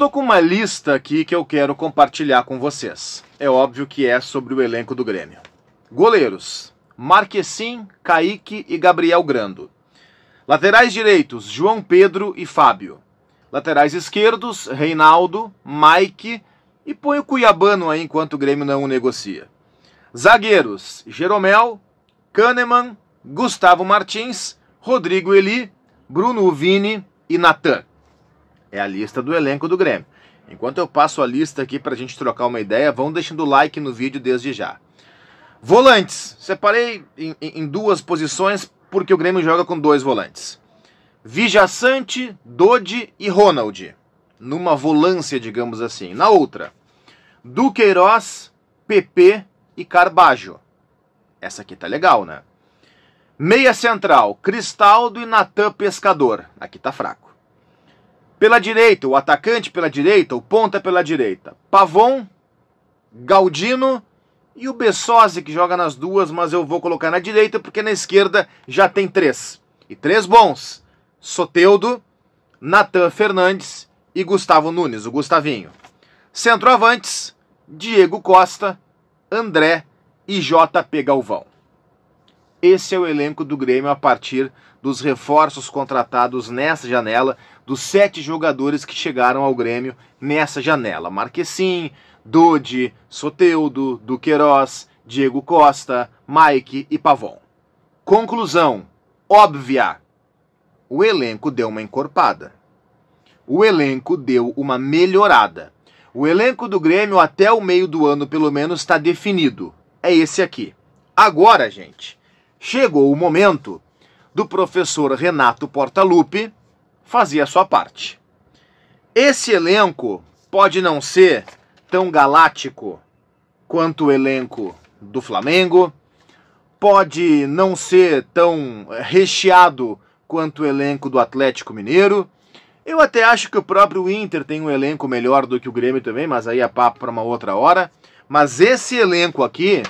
tô com uma lista aqui que eu quero compartilhar com vocês. É óbvio que é sobre o elenco do Grêmio. Goleiros: Marquesim, Kaique e Gabriel Grando. Laterais direitos: João Pedro e Fábio. Laterais esquerdos: Reinaldo, Mike e põe o Cuiabano aí enquanto o Grêmio não o negocia. Zagueiros: Jeromel, Kahneman, Gustavo Martins, Rodrigo Eli, Bruno Vini e Natan. É a lista do elenco do Grêmio. Enquanto eu passo a lista aqui para a gente trocar uma ideia, vão deixando o like no vídeo desde já. Volantes. Separei em, em duas posições porque o Grêmio joga com dois volantes. Vijaçante, Dodi e Ronald. Numa volância, digamos assim. Na outra, Duqueiroz, PP e Carbajo. Essa aqui tá legal, né? Meia central, Cristaldo e Natan Pescador. Aqui tá fraco. Pela direita, o atacante pela direita, o ponta pela direita. Pavon, Galdino e o Bessosi, que joga nas duas, mas eu vou colocar na direita porque na esquerda já tem três. E três bons: Soteudo, Natan Fernandes e Gustavo Nunes, o Gustavinho. Centroavantes: Diego Costa, André e JP Galvão. Esse é o elenco do Grêmio a partir dos reforços contratados nessa janela dos sete jogadores que chegaram ao Grêmio nessa janela. Marquesim, Dodi, Soteudo, Duqueiroz, Diego Costa, Mike e Pavon. Conclusão óbvia: o elenco deu uma encorpada. O elenco deu uma melhorada. O elenco do Grêmio até o meio do ano, pelo menos, está definido. É esse aqui. Agora, gente, chegou o momento do professor Renato Portaluppi fazia a sua parte. Esse elenco pode não ser tão galáctico quanto o elenco do Flamengo, pode não ser tão recheado quanto o elenco do Atlético Mineiro. Eu até acho que o próprio Inter tem um elenco melhor do que o Grêmio também, mas aí é papo para uma outra hora. Mas esse elenco aqui,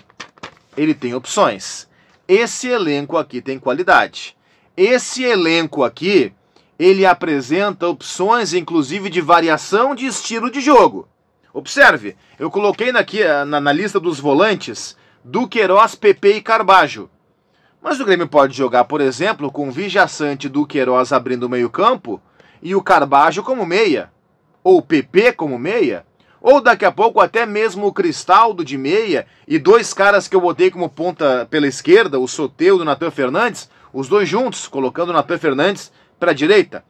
ele tem opções. Esse elenco aqui tem qualidade. Esse elenco aqui ele apresenta opções, inclusive, de variação de estilo de jogo. Observe, eu coloquei aqui eh, na, na lista dos volantes Duqueiroz, Pepe e Carbajo. Mas o Grêmio pode jogar, por exemplo, com Vijaçante e Duqueiroz abrindo o meio-campo e o Carbajo como meia, ou Pepe como meia, ou daqui a pouco até mesmo o Cristaldo de meia e dois caras que eu botei como ponta pela esquerda, o Soteu e o Natan Fernandes, os dois juntos, colocando o Natan Fernandes para a direita,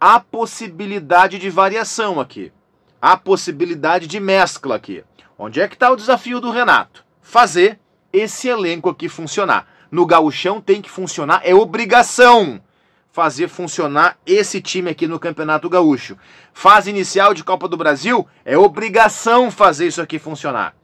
há possibilidade de variação aqui. Há possibilidade de mescla aqui. Onde é que está o desafio do Renato? Fazer esse elenco aqui funcionar. No gauchão tem que funcionar, é obrigação fazer funcionar esse time aqui no Campeonato Gaúcho. Fase inicial de Copa do Brasil, é obrigação fazer isso aqui funcionar.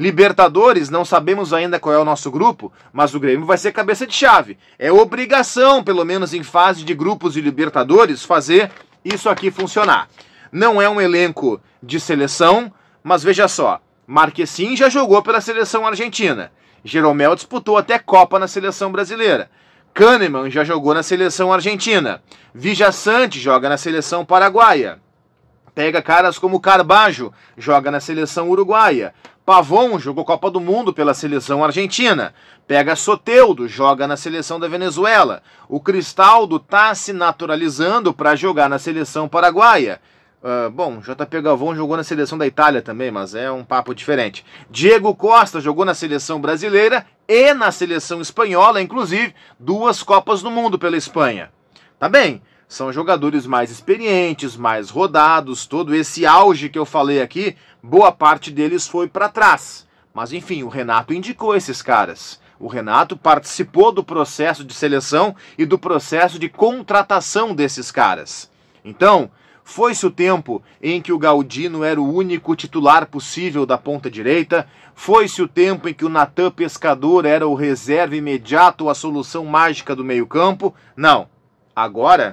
Libertadores, não sabemos ainda qual é o nosso grupo, mas o Grêmio vai ser cabeça de chave. É obrigação, pelo menos em fase de grupos de Libertadores, fazer isso aqui funcionar. Não é um elenco de seleção, mas veja só, Marquesim já jogou pela seleção argentina. Jeromel disputou até Copa na seleção brasileira. Kahneman já jogou na seleção argentina. Vija Sante joga na seleção paraguaia. Pega caras como Carbajo, joga na seleção uruguaia. Pavon jogou Copa do Mundo pela seleção argentina. Pega Soteudo, joga na seleção da Venezuela. O Cristaldo está se naturalizando para jogar na seleção paraguaia. Uh, bom, JP Gavon jogou na seleção da Itália também, mas é um papo diferente. Diego Costa jogou na seleção brasileira e na seleção espanhola, inclusive, duas Copas do Mundo pela Espanha. Tá bem, são jogadores mais experientes, mais rodados, todo esse auge que eu falei aqui, boa parte deles foi para trás. Mas enfim, o Renato indicou esses caras. O Renato participou do processo de seleção e do processo de contratação desses caras. Então, foi-se o tempo em que o Galdino era o único titular possível da ponta direita, foi-se o tempo em que o Natan Pescador era o reserva imediato, a solução mágica do meio-campo. Não. Agora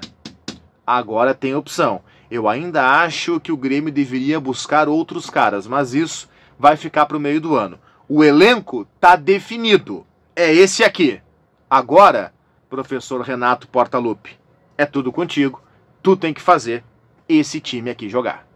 agora tem opção. Eu ainda acho que o Grêmio deveria buscar outros caras, mas isso vai ficar para o meio do ano. O elenco tá definido. É esse aqui. Agora, professor Renato Portaluppi, é tudo contigo. Tu tem que fazer esse time aqui jogar.